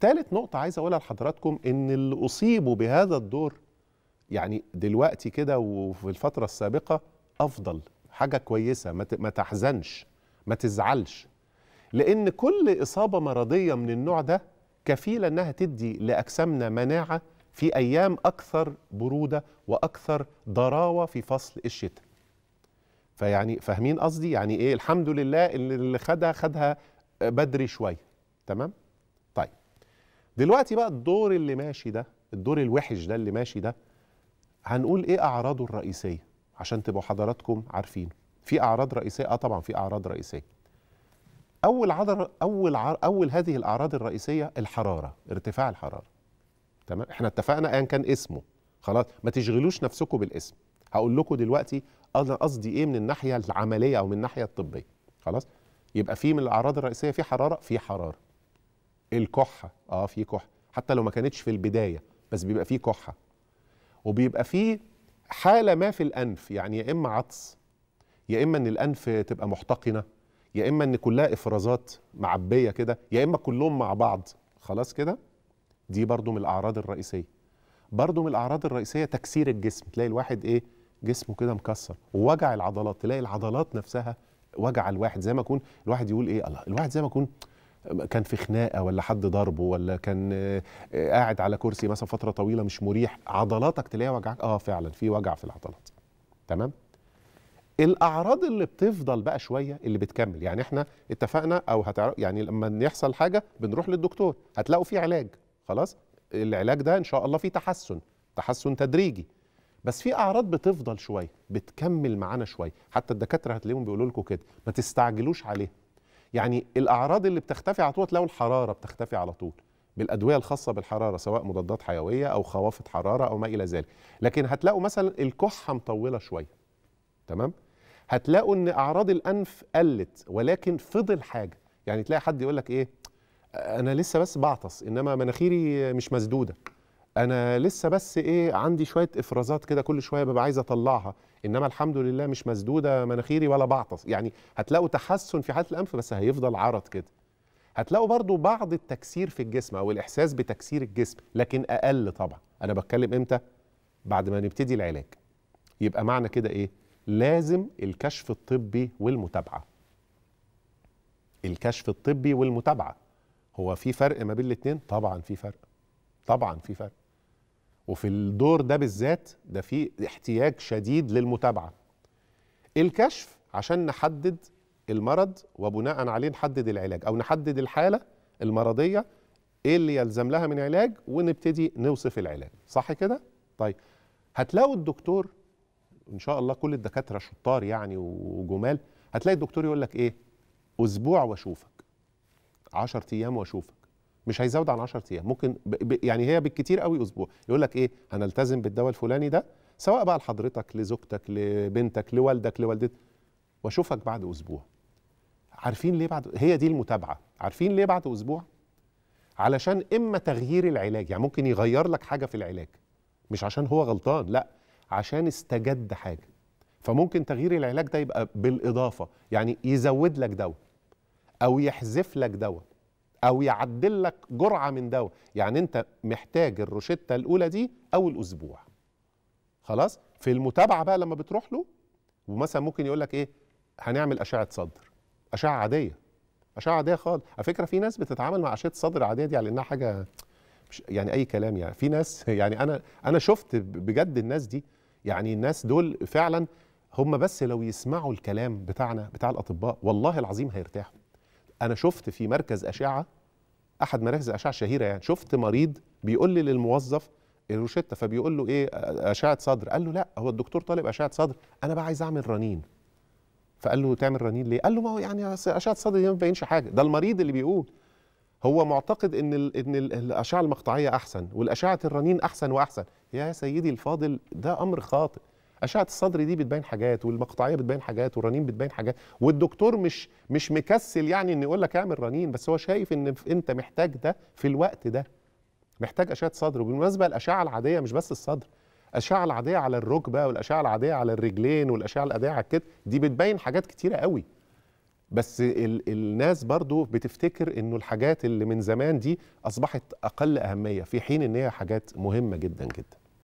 ثالث نقطة عايز أقولها لحضراتكم إن اللي أصيبوا بهذا الدور يعني دلوقتي كده وفي الفترة السابقة أفضل حاجة كويسة ما تحزنش ما تزعلش لأن كل إصابة مرضية من النوع ده كفيلة إنها تدي لأجسامنا مناعة في أيام أكثر برودة وأكثر ضراوة في فصل الشتاء فيعني فاهمين قصدي يعني إيه الحمد لله اللي خدها خدها بدري شوية تمام طيب دلوقتي بقى الدور اللي ماشي ده الدور الوحش ده اللي ماشي ده هنقول ايه اعراضه الرئيسيه عشان تبقوا حضراتكم عارفينه في اعراض رئيسيه اه طبعا في اعراض رئيسيه اول عضر اول عر... اول هذه الاعراض الرئيسيه الحراره ارتفاع الحراره تمام احنا اتفقنا ايا كان اسمه خلاص ما تشغلوش نفسكم بالاسم هقول لكم دلوقتي انا قصدي ايه من الناحيه العمليه او من الناحيه الطبيه خلاص يبقى في من الاعراض الرئيسيه في حراره في حراره الكحه اه في كحه حتى لو ما كانتش في البدايه بس بيبقى فيه كحه وبيبقى فيه حاله ما في الانف يعني يا اما عطس يا اما ان الانف تبقى محتقنه يا اما ان كلها افرازات معبيه كده يا اما كلهم مع بعض خلاص كده دي برضو من الاعراض الرئيسيه برضو من الاعراض الرئيسيه تكسير الجسم تلاقي الواحد ايه جسمه كده مكسر ووجع العضلات تلاقي العضلات نفسها وجع الواحد زي ما يكون الواحد يقول ايه الله الواحد زي ما يكون كان في خناقه ولا حد ضربه ولا كان آه، قاعد على كرسي مثلا فتره طويله مش مريح عضلاتك تلاقيها وجعك اه فعلا في وجع في العضلات تمام الاعراض اللي بتفضل بقى شويه اللي بتكمل يعني احنا اتفقنا او هتعرف يعني لما يحصل حاجه بنروح للدكتور هتلاقوا في علاج خلاص العلاج ده ان شاء الله فيه تحسن تحسن تدريجي بس في اعراض بتفضل شويه بتكمل معانا شويه حتى الدكاتره هتلاقيهم بيقولوا لكم كده ما تستعجلوش عليها يعني الاعراض اللي بتختفي على طول تلاقوا الحراره بتختفي على طول بالادويه الخاصه بالحراره سواء مضادات حيويه او خوافض حراره او ما الى ذلك لكن هتلاقوا مثلا الكحه مطوله شويه تمام هتلاقوا ان اعراض الانف قلت ولكن فضل حاجه يعني تلاقي حد يقول لك ايه انا لسه بس بعطس انما مناخيري مش مسدوده انا لسه بس ايه عندي شويه افرازات كده كل شويه ببقى عايز اطلعها انما الحمد لله مش مسدوده مناخيري ولا بعطس يعني هتلاقوا تحسن في حاله الانف بس هيفضل عرض كده هتلاقوا برضو بعض التكسير في الجسم او الاحساس بتكسير الجسم لكن اقل طبعا انا بتكلم امتى بعد ما نبتدي العلاج يبقى معنى كده ايه لازم الكشف الطبي والمتابعه الكشف الطبي والمتابعه هو في فرق ما بين الاثنين طبعا في فرق طبعا في فرق وفي الدور ده بالذات ده في احتياج شديد للمتابعه الكشف عشان نحدد المرض وبناء عليه نحدد العلاج او نحدد الحاله المرضيه ايه اللي يلزم لها من علاج ونبتدي نوصف العلاج صح كده طيب هتلاقوا الدكتور ان شاء الله كل الدكاتره شطار يعني وجمال هتلاقي الدكتور يقول لك ايه اسبوع واشوفك 10 ايام واشوفك مش هيزود عن 10 ايام ممكن ب... ب... يعني هي بالكتير قوي اسبوع يقول لك ايه هنلتزم بالدواء الفلاني ده سواء بقى لحضرتك لزوجتك لبنتك لوالدك لوالدتك واشوفك بعد اسبوع عارفين ليه بعد هي دي المتابعه عارفين ليه بعد اسبوع علشان اما تغيير العلاج يعني ممكن يغير لك حاجه في العلاج مش عشان هو غلطان لا عشان استجد حاجه فممكن تغيير العلاج ده يبقى بالاضافه يعني يزود لك دواء او يحذف لك دواء او يعدل لك جرعه من دواء يعني انت محتاج الروشته الاولى دي اول اسبوع خلاص في المتابعه بقى لما بتروح له ومثلا ممكن يقول لك ايه هنعمل اشعه صدر اشعه عاديه اشعه عاديه خالص على فكره في ناس بتتعامل مع اشعه صدر عاديه دي على انها حاجه مش يعني اي كلام يعني في ناس يعني انا انا شفت بجد الناس دي يعني الناس دول فعلا هم بس لو يسمعوا الكلام بتاعنا بتاع الاطباء والله العظيم هيرتاحوا انا شفت في مركز اشعه احد مراكز الاشعه الشهيره يعني شفت مريض بيقول لي للموظف الروشته فبيقول له ايه اشعه صدر قال له لا هو الدكتور طالب اشعه صدر انا بقى عايز اعمل رنين فقال له تعمل رنين ليه قال له ما هو يعني اشعه صدر دي ما بتبينش حاجه ده المريض اللي بيقول هو معتقد ان الـ ان الـ الاشعه المقطعيه احسن والاشعه الرنين احسن واحسن يا سيدي الفاضل ده امر خاطئ اشعه الصدر دي بتبين حاجات والمقطعيه بتبين حاجات والرنين بتبين حاجات والدكتور مش مش مكسل يعني ان يقول لك اعمل رنين بس هو شايف ان انت محتاج ده في الوقت ده محتاج اشعه صدر وبالمناسبه الاشعه العاديه مش بس الصدر الاشعه العاديه على الركبه والاشعه العاديه على الرجلين والاشعه العاديه على الكتف دي بتبين حاجات كتيره قوي بس ال الناس برضو بتفتكر انه الحاجات اللي من زمان دي اصبحت اقل اهميه في حين ان هي حاجات مهمه جدا جدا